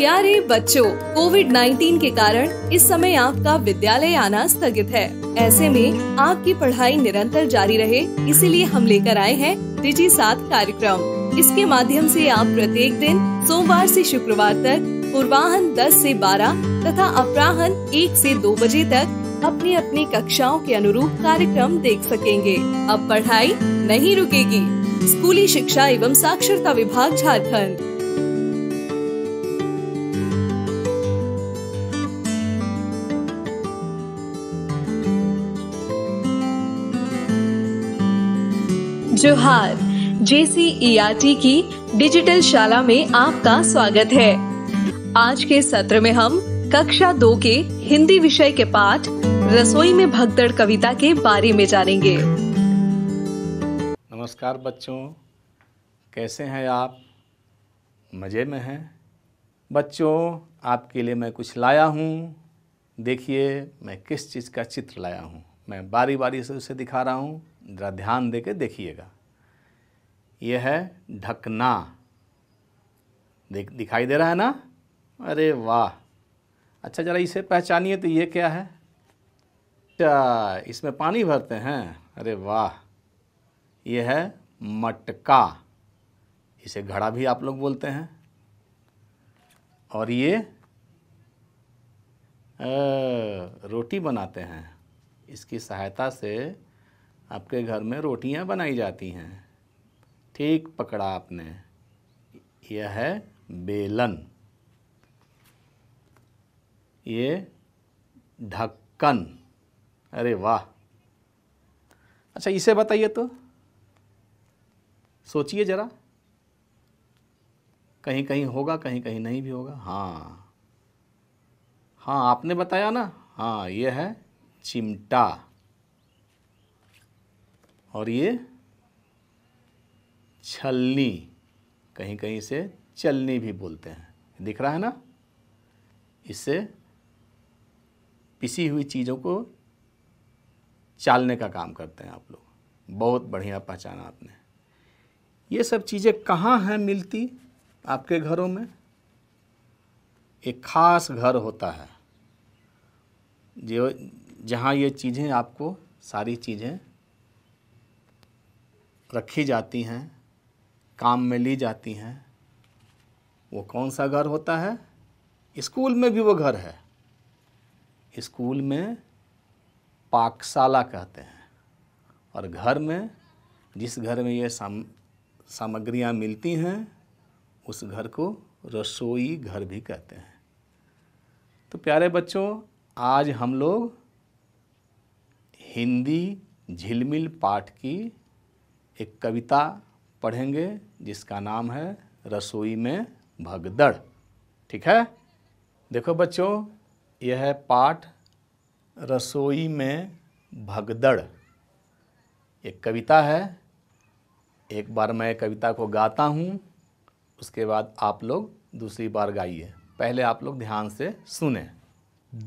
प्यारे बच्चों कोविड 19 के कारण इस समय आपका विद्यालय आना स्थगित है ऐसे में आपकी पढ़ाई निरंतर जारी रहे इसीलिए हम लेकर आए हैं डिजी साथ कार्यक्रम इसके माध्यम से आप प्रत्येक दिन सोमवार से शुक्रवार तक पूर्वाहन 10 से 12 तथा अपराहन 1 से 2 बजे तक अपनी अपनी कक्षाओं के अनुरूप कार्यक्रम देख सकेंगे अब पढ़ाई नहीं रुकेगी स्कूली शिक्षा एवं साक्षरता विभाग झारखंड जोहार जेसीईआरटी की डिजिटल शाला में आपका स्वागत है आज के सत्र में हम कक्षा दो के हिंदी विषय के पाठ रसोई में भगदड़ कविता के बारे में जानेंगे नमस्कार बच्चों कैसे हैं आप मज़े में हैं बच्चों आपके लिए मैं कुछ लाया हूँ देखिए मैं किस चीज़ का चित्र लाया हूँ मैं बारी बारी से उसे दिखा रहा हूँ ज़रा ध्यान दे के देखिएगा ये है ढकना देख दिखाई दे रहा है ना अरे वाह अच्छा ज़रा इसे पहचानिए तो ये क्या है अच्छा इसमें पानी भरते हैं अरे वाह ये है मटका इसे घड़ा भी आप लोग बोलते हैं और ये रोटी बनाते हैं इसकी सहायता से आपके घर में रोटियां बनाई जाती हैं ठीक पकड़ा आपने यह है बेलन ये ढक्कन अरे वाह अच्छा इसे बताइए तो सोचिए ज़रा कहीं कहीं होगा कहीं कहीं नहीं भी होगा हाँ हाँ आपने बताया ना हाँ ये है चिमटा और ये छलनी कहीं कहीं से चलनी भी बोलते हैं दिख रहा है ना इससे पिसी हुई चीज़ों को चालने का काम करते हैं आप लोग बहुत बढ़िया पहचाना आपने ये सब चीज़ें कहाँ हैं मिलती आपके घरों में एक खास घर होता है जो जहाँ ये चीज़ें आपको सारी चीज़ें रखी जाती हैं काम में ली जाती हैं वो कौन सा घर होता है स्कूल में भी वो घर है स्कूल में पाकशाला कहते हैं और घर में जिस घर में ये साम सामग्रियाँ मिलती हैं उस घर को रसोई घर भी कहते हैं तो प्यारे बच्चों आज हम लोग हिंदी झिलमिल पाठ की एक कविता पढ़ेंगे जिसका नाम है रसोई में भगदड़ ठीक है देखो बच्चों यह है पाठ रसोई में भगदड़ एक कविता है एक बार मैं कविता को गाता हूँ उसके बाद आप लोग दूसरी बार गाइए पहले आप लोग ध्यान से सुने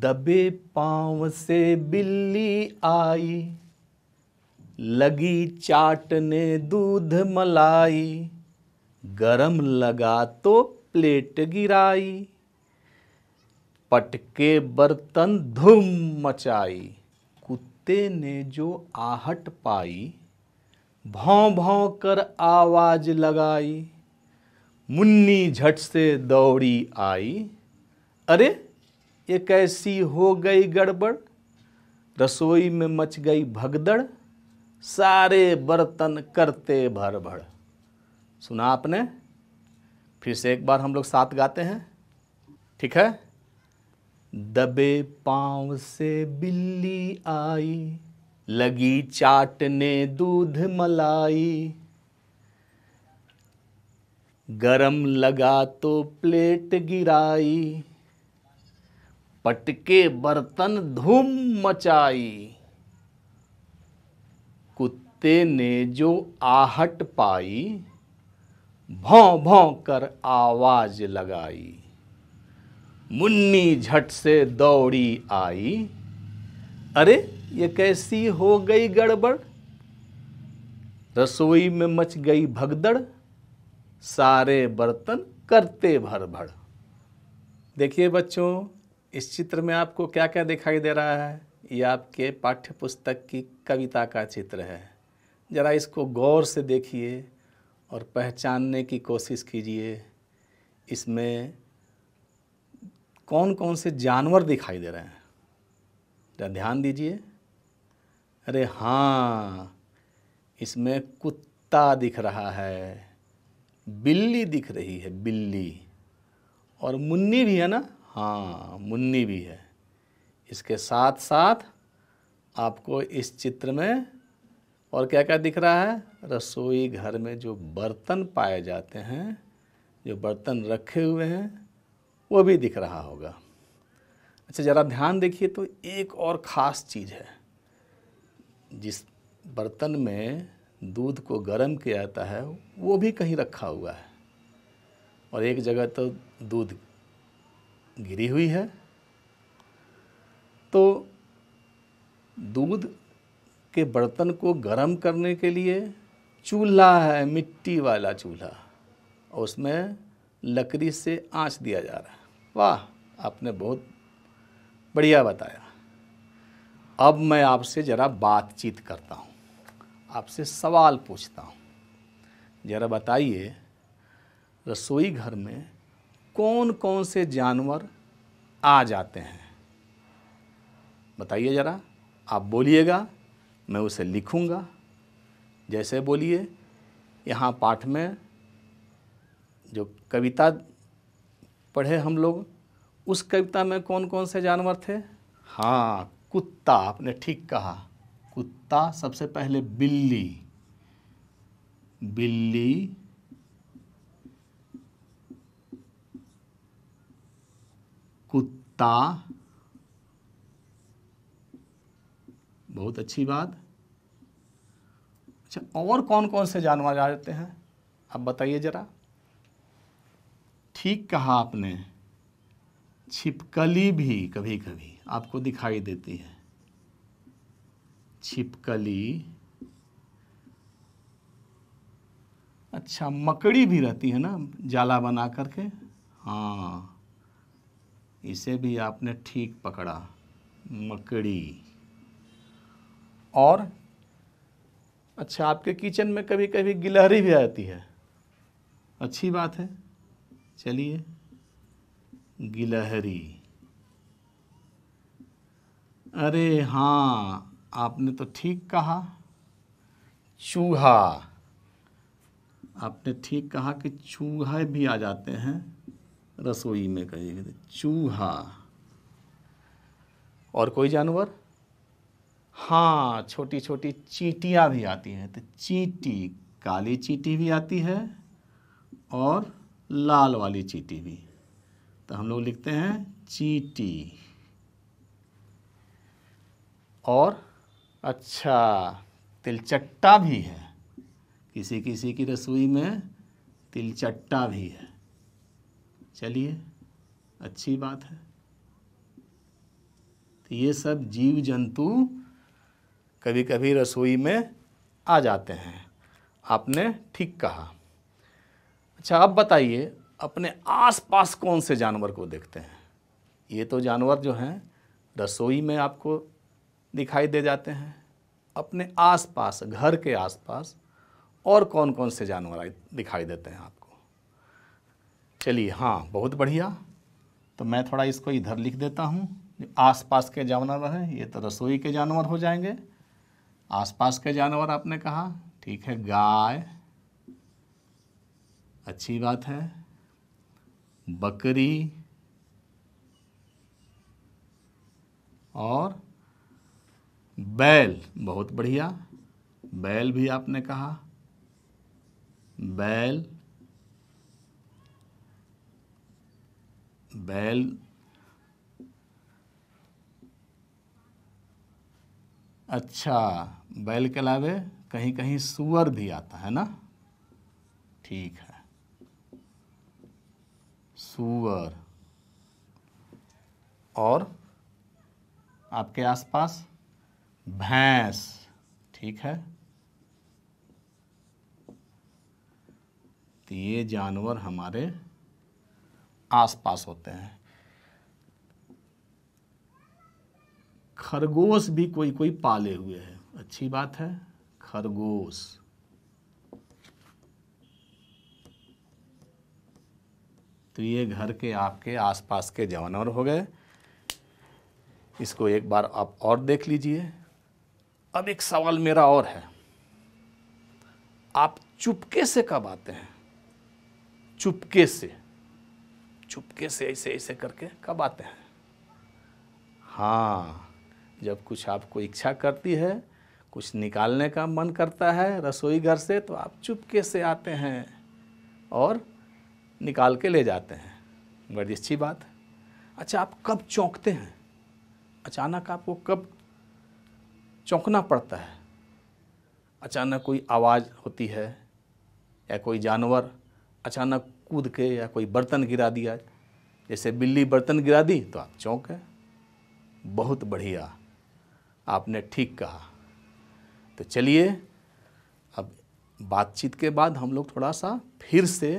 दबे पाँव से बिल्ली आई लगी चाटने दूध मलाई गरम लगा तो प्लेट गिराई पटके बर्तन धूम मचाई कुत्ते ने जो आहट पाई भौं भौं कर आवाज लगाई मुन्नी झट से दौड़ी आई अरे ये कैसी हो गई गड़बड़ रसोई में मच गई भगदड़ सारे बर्तन करते भर भर सुना आपने फिर से एक बार हम लोग साथ गाते हैं ठीक है दबे पाँव से बिल्ली आई लगी चाटने दूध मलाई गरम लगा तो प्लेट गिराई पटके बर्तन धूम मचाई ते ने जो आहट पाई भौं भौं कर आवाज लगाई मुन्नी झट से दौड़ी आई अरे ये कैसी हो गई गड़बड़ रसोई में मच गई भगदड़ सारे बर्तन करते भर भड़ देखिए बच्चों इस चित्र में आपको क्या क्या दिखाई दे रहा है ये आपके पाठ्य पुस्तक की कविता का चित्र है ज़रा इसको गौर से देखिए और पहचानने की कोशिश कीजिए इसमें कौन कौन से जानवर दिखाई दे रहे हैं ज़रा ध्यान दीजिए अरे हाँ इसमें कुत्ता दिख रहा है बिल्ली दिख रही है बिल्ली और मुन्नी भी है ना हाँ मुन्नी भी है इसके साथ साथ आपको इस चित्र में और क्या क्या दिख रहा है रसोई घर में जो बर्तन पाए जाते हैं जो बर्तन रखे हुए हैं वो भी दिख रहा होगा अच्छा ज़रा ध्यान देखिए तो एक और ख़ास चीज़ है जिस बर्तन में दूध को गर्म किया जाता है वो भी कहीं रखा हुआ है और एक जगह तो दूध गिरी हुई है तो दूध के बर्तन को गर्म करने के लिए चूल्हा है मिट्टी वाला चूल्हा और उसमें लकड़ी से आँच दिया जा रहा है वाह आपने बहुत बढ़िया बताया अब मैं आपसे ज़रा बातचीत करता हूँ आपसे सवाल पूछता हूँ ज़रा बताइए रसोई घर में कौन कौन से जानवर आ जाते हैं बताइए ज़रा आप बोलिएगा मैं उसे लिखूँगा जैसे बोलिए यहाँ पाठ में जो कविता पढ़े हम लोग उस कविता में कौन कौन से जानवर थे हाँ कुत्ता आपने ठीक कहा कुत्ता सबसे पहले बिल्ली बिल्ली कुत्ता बहुत अच्छी बात अच्छा और कौन कौन से जानवर आ जाते हैं आप बताइए ज़रा ठीक कहा आपने छिपकली भी कभी कभी आपको दिखाई देती है छिपकली अच्छा मकड़ी भी रहती है ना जाला बना करके हाँ इसे भी आपने ठीक पकड़ा मकड़ी और अच्छा आपके किचन में कभी कभी गिलहरी भी आती है अच्छी बात है चलिए गिलहरी अरे हाँ आपने तो ठीक कहा चूहा आपने ठीक कहा कि चूहे भी आ जाते हैं रसोई में कहीं चूहा और कोई जानवर हाँ छोटी छोटी चीटियाँ भी आती हैं तो चीटी काली चीटी भी आती है और लाल वाली चीटी भी तो हम लोग लिखते हैं चीटी और अच्छा तिलचट्टा भी है किसी किसी की रसोई में तिलचट्टा भी है चलिए अच्छी बात है तो ये सब जीव जंतु कभी कभी रसोई में आ जाते हैं आपने ठीक कहा अच्छा अब बताइए अपने आसपास कौन से जानवर को देखते हैं ये तो जानवर जो हैं रसोई में आपको दिखाई दे जाते हैं अपने आसपास घर के आसपास और कौन कौन से जानवर दिखाई देते हैं आपको चलिए हाँ बहुत बढ़िया तो मैं थोड़ा इसको इधर लिख देता हूँ आसपास के जानवर हैं ये तो रसोई के जानवर हो जाएंगे आसपास के जानवर आपने कहा ठीक है गाय अच्छी बात है बकरी और बैल बहुत बढ़िया बैल भी आपने कहा बैल बैल अच्छा बैल के अलावे कहीं कहीं सुअर भी आता है ना ठीक है सुअर और आपके आसपास भैंस ठीक है तो ये जानवर हमारे आसपास होते हैं खरगोश भी कोई कोई पाले हुए हैं अच्छी बात है खरगोश तो ये घर के आपके आसपास के जानवर हो गए इसको एक बार आप और देख लीजिए अब एक सवाल मेरा और है आप चुपके से कब आते हैं चुपके से चुपके से ऐसे ऐसे करके कब आते हैं हाँ जब कुछ आपको इच्छा करती है कुछ निकालने का मन करता है रसोई घर से तो आप चुपके से आते हैं और निकाल के ले जाते हैं बड़ी अच्छी बात है अच्छा आप कब चौंकते हैं अचानक आपको कब चौंकना पड़ता है अचानक कोई आवाज़ होती है या कोई जानवर अचानक कूद के या कोई बर्तन गिरा दिया जैसे बिल्ली बर्तन गिरा दी तो आप चौंक गए बहुत बढ़िया आपने ठीक कहा तो चलिए अब बातचीत के बाद हम लोग थोड़ा सा फिर से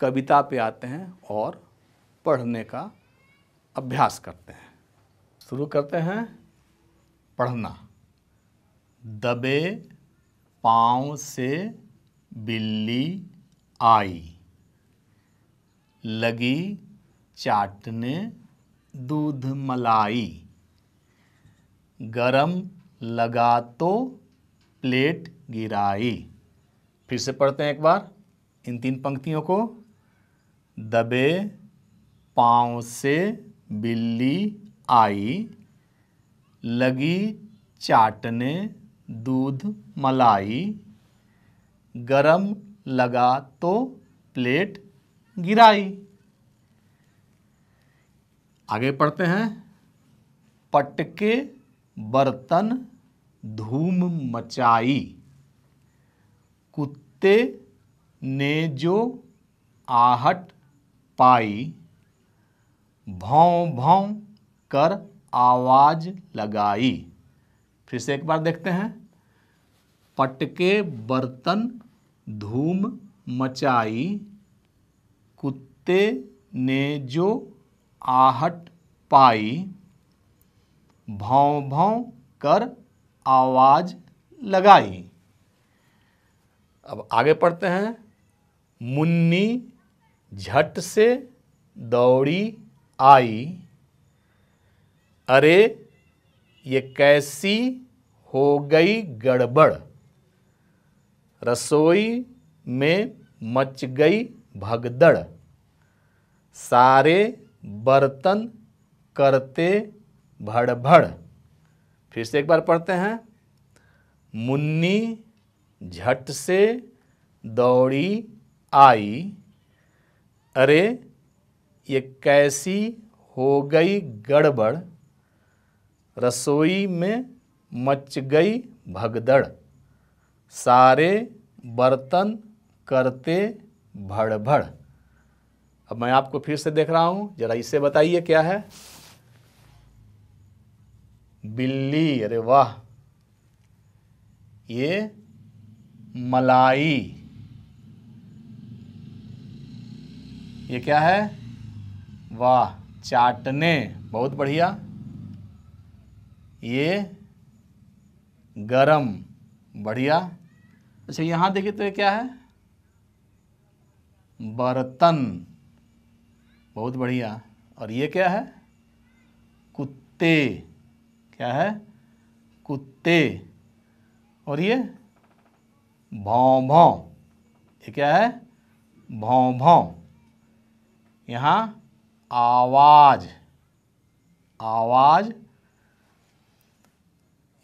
कविता पे आते हैं और पढ़ने का अभ्यास करते हैं शुरू करते हैं पढ़ना दबे पाँव से बिल्ली आई लगी चाटने दूध मलाई गरम लगा तो प्लेट गिराई फिर से पढ़ते हैं एक बार इन तीन पंक्तियों को दबे पाँव से बिल्ली आई लगी चाटने दूध मलाई गरम लगा तो प्लेट गिराई आगे पढ़ते हैं पटके बर्तन धूम मचाई कुत्ते ने जो आहट पाई भौं भौं कर आवाज़ लगाई फिर से एक बार देखते हैं पटके बर्तन धूम मचाई कुत्ते ने जो आहट पाई भौं भौं कर आवाज़ लगाई अब आगे पढ़ते हैं मुन्नी झट से दौड़ी आई अरे ये कैसी हो गई गड़बड़ रसोई में मच गई भगदड़ सारे बर्तन करते भड़भड़ फिर से एक बार पढ़ते हैं मुन्नी झट से दौड़ी आई अरे ये कैसी हो गई गड़बड़ रसोई में मच गई भगदड़ सारे बर्तन करते भड़भड़ अब मैं आपको फिर से देख रहा हूँ ज़रा इसे बताइए क्या है बिल्ली अरे वाह ये मलाई ये क्या है वाह चाटने बहुत बढ़िया ये गरम बढ़िया अच्छा यहाँ देखिए तो ये क्या है बर्तन बहुत बढ़िया और ये क्या है कुत्ते क्या है कुत्ते और ये भौं भौं ये क्या है भौं भौं यहाँ आवाज़ आवाज़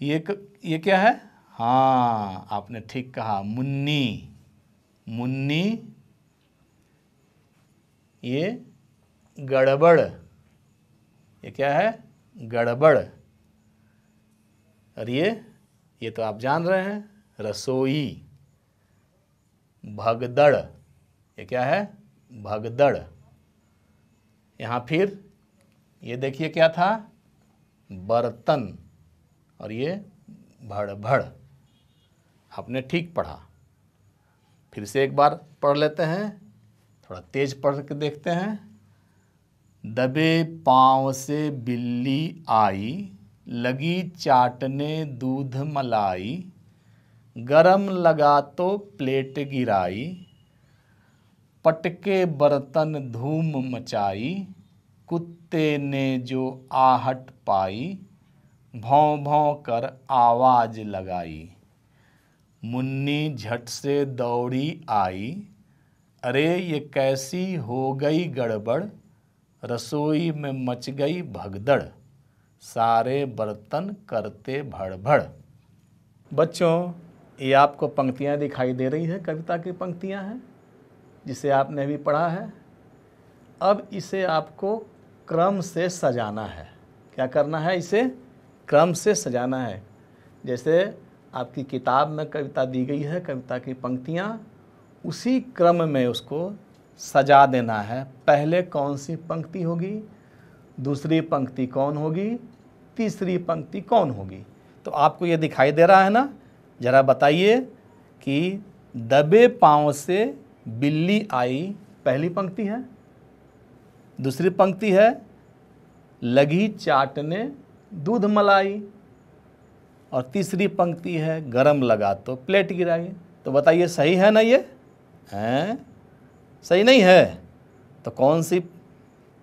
ये ये क्या है हाँ आपने ठीक कहा मुन्नी मुन्नी ये गड़बड़ ये क्या है गड़बड़ और ये ये तो आप जान रहे हैं रसोई भगदड़ ये क्या है भगदड़ यहाँ फिर ये देखिए क्या था बर्तन और ये भड़भड़ आपने ठीक पढ़ा फिर से एक बार पढ़ लेते हैं थोड़ा तेज पढ़ के देखते हैं दबे पाँव से बिल्ली आई लगी चाटने दूध मलाई गरम लगा तो प्लेट गिराई पटके बर्तन धूम मचाई कुत्ते ने जो आहट पाई भौं भौं कर आवाज लगाई मुन्नी झट से दौड़ी आई अरे ये कैसी हो गई गड़बड़ रसोई में मच गई भगदड़ सारे बर्तन करते भड़भड़ बच्चों ये आपको पंक्तियाँ दिखाई दे रही है कविता की पंक्तियाँ हैं जिसे आपने अभी पढ़ा है अब इसे आपको क्रम से सजाना है क्या करना है इसे क्रम से सजाना है जैसे आपकी किताब में कविता दी गई है कविता की पंक्तियाँ उसी क्रम में उसको सजा देना है पहले कौन सी पंक्ति होगी दूसरी पंक्ति कौन होगी तीसरी पंक्ति कौन होगी तो आपको ये दिखाई दे रहा है ना ज़रा बताइए कि दबे पाँव से बिल्ली आई पहली पंक्ति है दूसरी पंक्ति है लगी चाटने दूध मलाई और तीसरी पंक्ति है गरम लगा तो प्लेट गिराई तो बताइए सही है ना ये हैं सही नहीं है तो कौन सी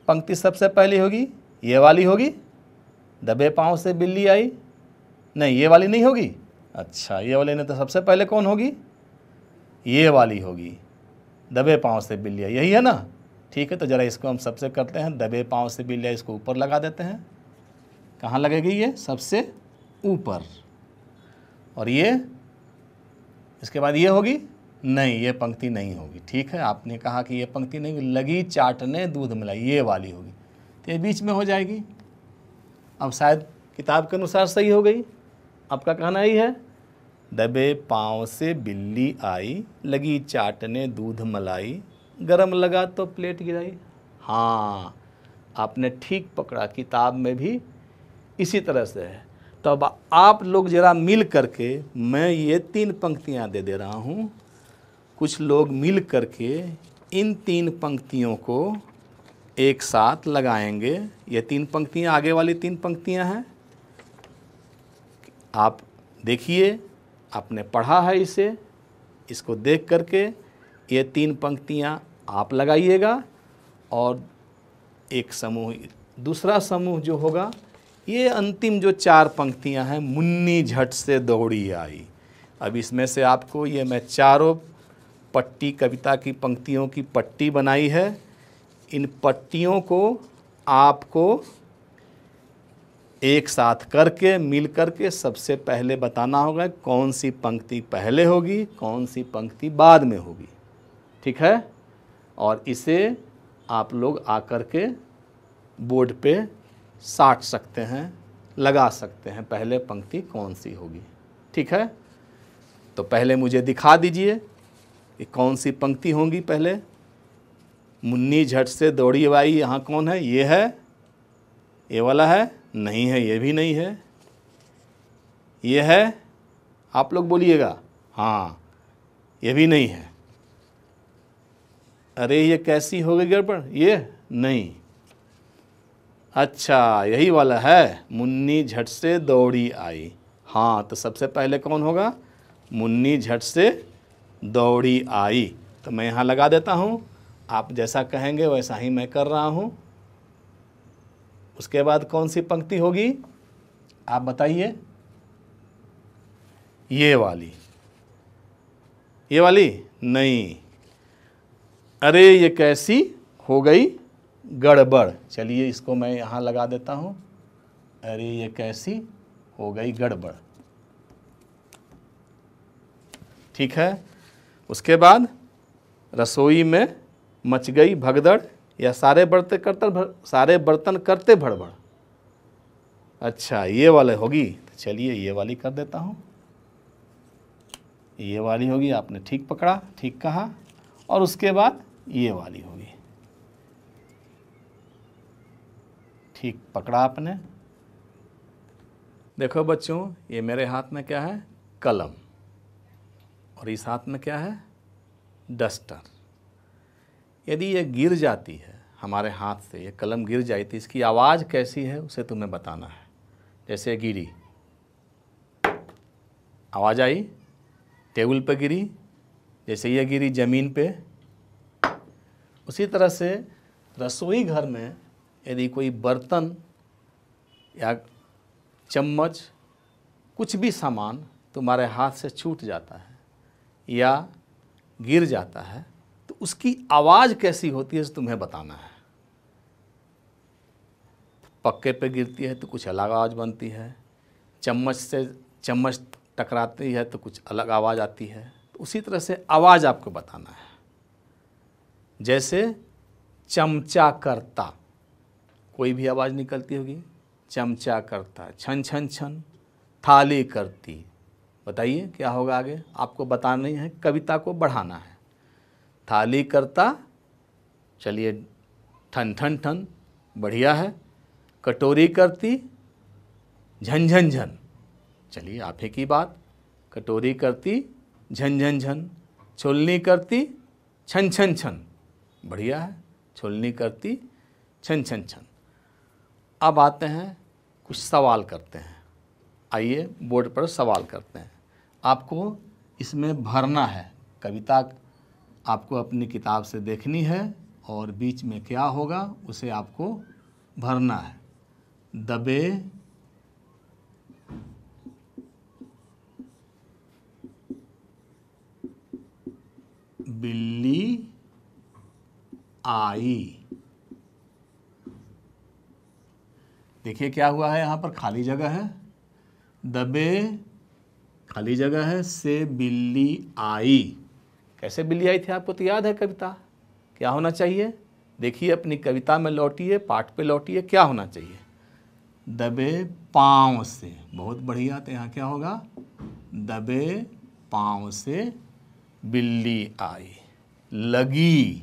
पंक्ति सबसे पहली होगी ये वाली होगी दबे पाँव से बिल्ली आई नहीं ये वाली नहीं होगी अच्छा ये वाली नहीं तो सबसे पहले कौन होगी ये वाली होगी दबे पाँव से बिल्ली आई यही है ना ठीक है तो ज़रा इसको हम सबसे करते हैं दबे पाँव से बिल्ली आई इसको ऊपर लगा देते हैं कहाँ लगेगी ये सबसे ऊपर और ये इसके बाद ये होगी नहीं ये पंक्ति नहीं होगी ठीक है आपने कहा कि ये पंक्ति नहीं होगी लगी चाटने दूध मलाई ये वाली होगी तो ये बीच में हो जाएगी अब शायद किताब के अनुसार सही हो गई आपका कहना ही है दबे पाँव से बिल्ली आई लगी चाटने दूध मलाई गरम लगा तो प्लेट गिराई हाँ आपने ठीक पकड़ा किताब में भी इसी तरह से है तो अब आप लोग ज़रा मिल करके मैं ये तीन पंक्तियाँ दे दे रहा हूँ कुछ लोग मिल करके इन तीन पंक्तियों को एक साथ लगाएंगे ये तीन पंक्तियाँ आगे वाली तीन पंक्तियाँ हैं आप देखिए आपने पढ़ा है इसे इसको देख करके ये तीन पंक्तियाँ आप लगाइएगा और एक समूह दूसरा समूह जो होगा ये अंतिम जो चार पंक्तियाँ हैं मुन्नी झट से दौड़ी आई अब इसमें से आपको ये मैं चारों पट्टी कविता की पंक्तियों की पट्टी बनाई है इन पट्टियों को आपको एक साथ करके मिल करके सबसे पहले बताना होगा कौन सी पंक्ति पहले होगी कौन सी पंक्ति बाद में होगी ठीक है और इसे आप लोग आकर के बोर्ड पे साट सकते हैं लगा सकते हैं पहले पंक्ति कौन सी होगी ठीक है तो पहले मुझे दिखा दीजिए ये कौन सी पंक्ति होंगी पहले मुन्नी झट से दौड़ी वाई यहाँ कौन है ये है ये वाला है नहीं है ये भी नहीं है ये है आप लोग बोलिएगा हाँ ये भी नहीं है अरे ये कैसी हो गई गड़बड़ ये नहीं अच्छा यही वाला है मुन्नी झट से दौड़ी आई हाँ तो सबसे पहले कौन होगा मुन्नी झट से दौड़ी आई तो मैं यहाँ लगा देता हूँ आप जैसा कहेंगे वैसा ही मैं कर रहा हूँ उसके बाद कौन सी पंक्ति होगी आप बताइए ये वाली ये वाली नहीं अरे ये कैसी हो गई गड़बड़ चलिए इसको मैं यहाँ लगा देता हूँ अरे ये कैसी हो गई गड़बड़ ठीक है उसके बाद रसोई में मच गई भगदड़ या सारे बर्तन करते भर सारे बर्तन करते भड़बड़ अच्छा ये वाले होगी तो चलिए ये वाली कर देता हूँ ये वाली होगी आपने ठीक पकड़ा ठीक कहा और उसके बाद ये वाली होगी ठीक पकड़ा आपने देखो बच्चों ये मेरे हाथ में क्या है कलम और इस हाथ में क्या है डस्टर यदि ये गिर जाती है हमारे हाथ से ये कलम गिर जाती तो इसकी आवाज़ कैसी है उसे तुम्हें बताना है जैसे गिरी आवाज़ आई टेबल पर गिरी जैसे ये गिरी ज़मीन पे उसी तरह से रसोई घर में यदि कोई बर्तन या चम्मच कुछ भी सामान तुम्हारे हाथ से छूट जाता है या गिर जाता है तो उसकी आवाज़ कैसी होती है तुम्हें बताना है पक्के पे गिरती है तो कुछ अलग आवाज़ बनती है चम्मच से चम्मच टकराती है तो कुछ अलग आवाज़ आती है तो उसी तरह से आवाज़ आपको बताना है जैसे चमचा करता कोई भी आवाज़ निकलती होगी चमचा करता छन छन छन थाली करती बताइए क्या होगा आगे आपको बताना ही है कविता को बढ़ाना है थाली करता चलिए ठन ठन ठन बढ़िया है कटोरी करती झन झन झन चलिए आप ही की बात कटोरी करती झन झन झन छोलनी करती छन छन छन बढ़िया है छोलनी करती छन छन छन अब आते हैं कुछ सवाल करते हैं आइए बोर्ड पर सवाल करते हैं आपको इसमें भरना है कविता आपको अपनी किताब से देखनी है और बीच में क्या होगा उसे आपको भरना है दबे बिल्ली आई देखिए क्या हुआ है यहाँ पर खाली जगह है दबे खाली जगह है से बिल्ली आई कैसे बिल्ली आई थी आपको तो याद है कविता क्या होना चाहिए देखिए अपनी कविता में लौटिए पाठ पे लौटिए क्या होना चाहिए दबे पाँव से बहुत बढ़िया तो यहाँ क्या होगा दबे पाँव से बिल्ली आई लगी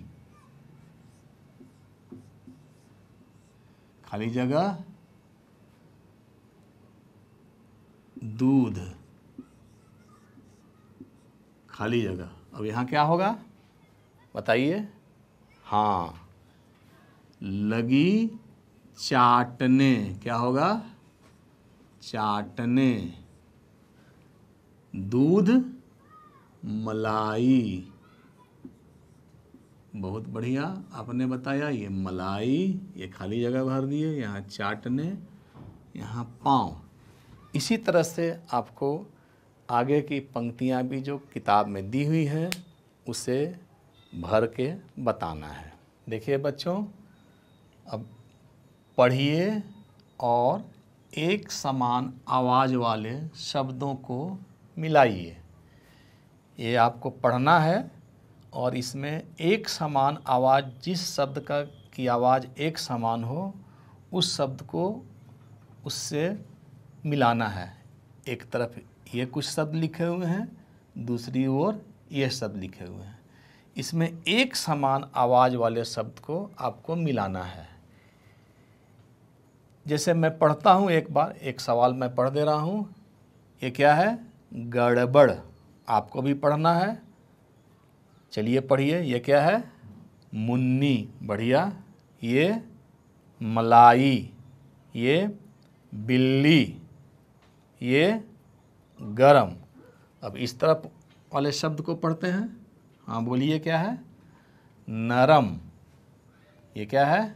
खाली जगह दूध खाली जगह अब यहाँ क्या होगा बताइए हाँ लगी चाटने क्या होगा चाटने दूध मलाई बहुत बढ़िया आपने बताया ये मलाई ये खाली जगह भर दिए यहाँ चाटने यहाँ पाँव इसी तरह से आपको आगे की पंक्तियाँ भी जो किताब में दी हुई हैं उसे भर के बताना है देखिए बच्चों अब पढ़िए और एक समान आवाज़ वाले शब्दों को मिलाइए ये आपको पढ़ना है और इसमें एक समान आवाज़ जिस शब्द का की आवाज़ एक समान हो उस शब्द को उससे मिलाना है एक तरफ ये कुछ शब्द लिखे हुए हैं दूसरी ओर ये शब्द लिखे हुए हैं इसमें एक समान आवाज़ वाले शब्द को आपको मिलाना है जैसे मैं पढ़ता हूँ एक बार एक सवाल मैं पढ़ दे रहा हूँ ये क्या है गड़बड़ आपको भी पढ़ना है चलिए पढ़िए ये क्या है मुन्नी बढ़िया ये मलाई ये बिल्ली ये गरम अब इस तरफ वाले शब्द को पढ़ते हैं हाँ बोलिए क्या है नरम ये क्या है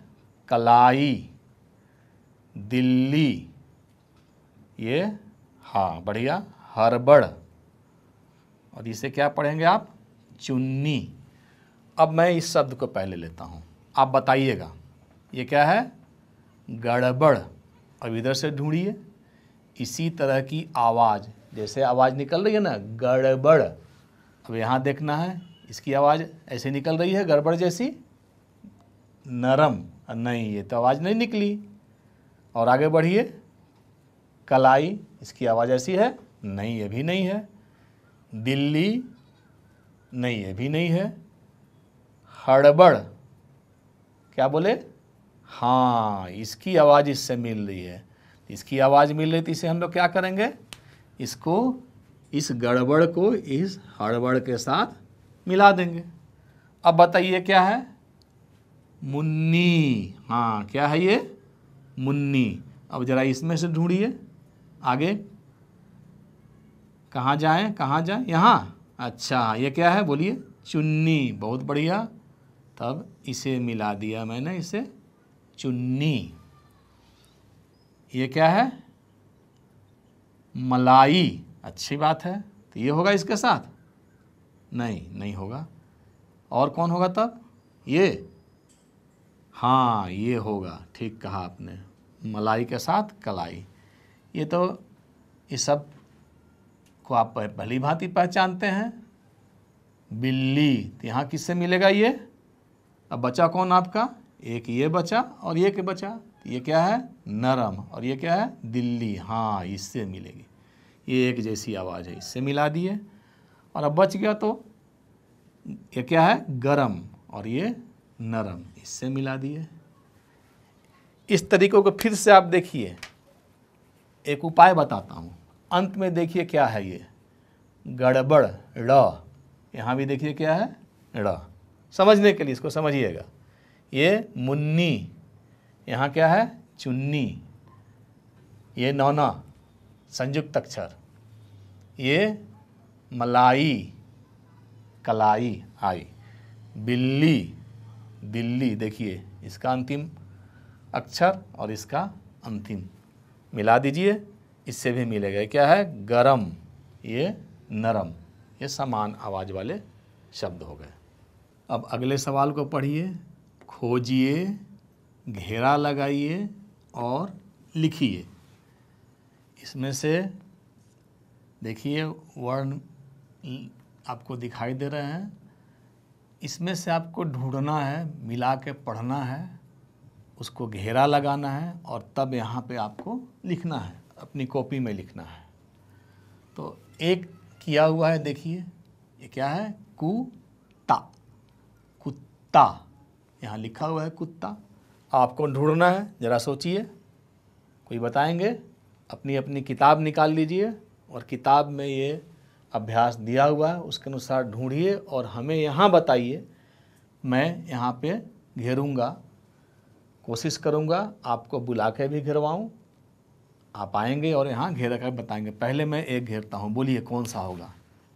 कलाई दिल्ली ये हाँ बढ़िया हरबड़ और इसे क्या पढ़ेंगे आप चुन्नी अब मैं इस शब्द को पहले लेता हूँ आप बताइएगा ये क्या है गड़बड़ अब इधर से ढूंढिए इसी तरह की आवाज़ जैसे आवाज़ निकल रही है ना गड़बड़ अब यहाँ देखना है इसकी आवाज़ ऐसे निकल रही है गड़बड़ जैसी नरम नहीं ये तो आवाज़ नहीं निकली और आगे बढ़िए कलाई इसकी आवाज़ ऐसी है नहीं ये भी नहीं है दिल्ली नहीं ये भी नहीं है हड़बड़ क्या बोले हाँ इसकी आवाज़ इससे मिल रही है इसकी आवाज़ मिल रही थी तो इसे हम लोग क्या करेंगे इसको इस गड़बड़ को इस हड़बड़ के साथ मिला देंगे अब बताइए क्या है मुन्नी हाँ क्या है ये मुन्नी अब जरा इसमें से ढूंढिए आगे कहाँ जाए कहाँ जाए यहाँ अच्छा ये क्या है बोलिए चुन्नी बहुत बढ़िया तब इसे मिला दिया मैंने इसे चुन्नी ये क्या है मलाई अच्छी बात है तो ये होगा इसके साथ नहीं नहीं होगा और कौन होगा तब ये हाँ ये होगा ठीक कहा आपने मलाई के साथ कलाई ये तो ये सब को आप भली भांति पहचानते हैं बिल्ली तो यहाँ किससे मिलेगा ये अब बचा कौन आपका एक ये बचा और ये के बचा तो ये क्या है नरम और ये क्या है दिल्ली हाँ इससे मिलेगी ये एक जैसी आवाज़ है इससे मिला दिए और अब बच गया तो ये क्या है गरम और ये नरम इससे मिला दिए इस तरीकों को फिर से आप देखिए एक उपाय बताता हूँ अंत में देखिए क्या है ये गड़बड़ ड़ यहाँ भी देखिए क्या है ड़ समझने के लिए इसको समझिएगा ये मुन्नी यहाँ क्या है चुन्नी ये नौना संयुक्त अक्षर ये मलाई कलाई आई बिल्ली दिल्ली देखिए इसका अंतिम अक्षर और इसका अंतिम मिला दीजिए इससे भी मिलेगा क्या है गरम ये नरम ये समान आवाज़ वाले शब्द हो गए अब अगले सवाल को पढ़िए खोजिए घेरा लगाइए और लिखिए इसमें से देखिए वर्ण आपको दिखाई दे रहे हैं इसमें से आपको ढूंढना है मिला के पढ़ना है उसको घेरा लगाना है और तब यहाँ पे आपको लिखना है अपनी कॉपी में लिखना है तो एक किया हुआ है देखिए ये क्या है कुता कुत्ता यहाँ लिखा हुआ है कुत्ता आपको ढूंढना है ज़रा सोचिए कोई बताएंगे अपनी अपनी किताब निकाल लीजिए और किताब में ये अभ्यास दिया हुआ है उसके अनुसार ढूंढिए और हमें यहाँ बताइए मैं यहाँ पे घेरूँगा कोशिश करूँगा आपको बुला के भी घेरवाऊँ आप आएंगे और यहाँ घेर कर बताएंगे पहले मैं एक घेरता हूँ बोलिए कौन सा होगा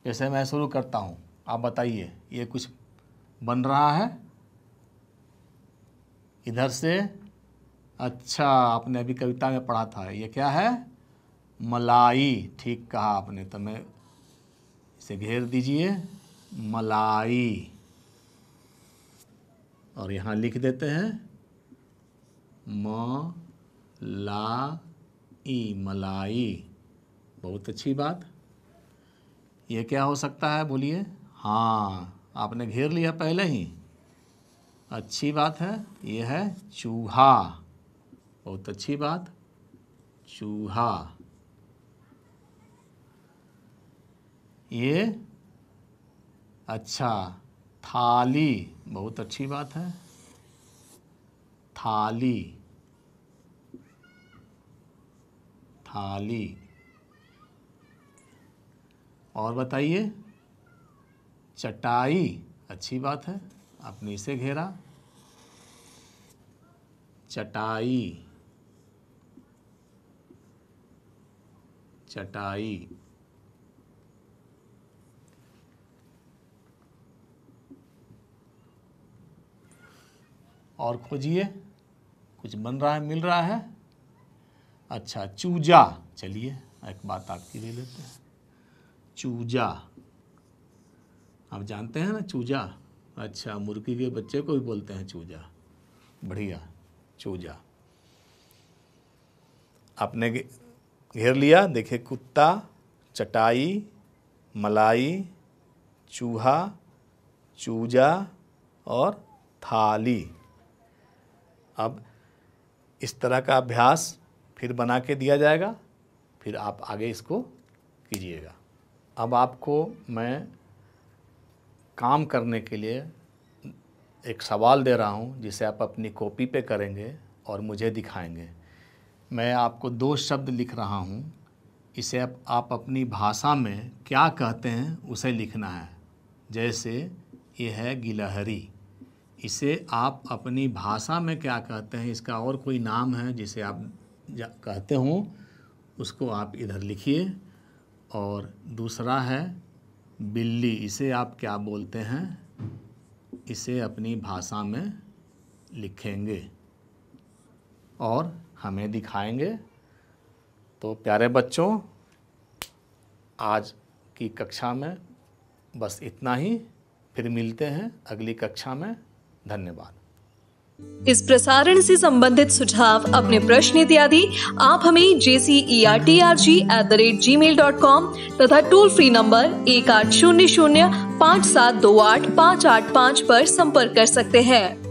जैसे मैं शुरू करता हूँ आप बताइए ये कुछ बन रहा है इधर से अच्छा आपने अभी कविता में पढ़ा था ये क्या है मलाई ठीक कहा आपने तो मैं इसे घेर दीजिए मलाई और यहाँ लिख देते हैं म ला ई मलाई बहुत अच्छी बात यह क्या हो सकता है बोलिए हाँ आपने घेर लिया पहले ही अच्छी बात है यह है चूहा बहुत अच्छी बात चूहा ये अच्छा थाली बहुत अच्छी बात है थाली थाली और बताइए चटाई अच्छी बात है अपने से घेरा चटाई चटाई और खोजिए कुछ बन रहा है मिल रहा है अच्छा चूजा चलिए एक बात आपकी ले लेते हैं चूजा आप जानते हैं ना चूजा अच्छा मुर्गी के बच्चे को भी बोलते हैं चूजा बढ़िया चूजा आपने घेर लिया देखे कुत्ता चटाई मलाई चूहा चूजा और थाली अब इस तरह का अभ्यास फिर बना के दिया जाएगा फिर आप आगे इसको कीजिएगा अब आपको मैं काम करने के लिए एक सवाल दे रहा हूँ जिसे आप अपनी कॉपी पे करेंगे और मुझे दिखाएंगे मैं आपको दो शब्द लिख रहा हूँ इसे आप, आप अपनी भाषा में क्या कहते हैं उसे लिखना है जैसे ये है गिलहरी इसे आप अपनी भाषा में क्या कहते हैं इसका और कोई नाम है जिसे आप कहते हों उसको आप इधर लिखिए और दूसरा है बिल्ली इसे आप क्या बोलते हैं इसे अपनी भाषा में लिखेंगे और हमें दिखाएंगे तो प्यारे बच्चों आज की कक्षा में बस इतना ही फिर मिलते हैं अगली कक्षा में धन्यवाद इस प्रसारण से संबंधित सुझाव अपने प्रश्न इत्यादि आप हमें G at the rate Gmail dot com तथा टोल फ्री नंबर एक आठ शून्य शून्य पाँच सात दो आठ पाँच आठ पाँच पर संपर्क कर सकते हैं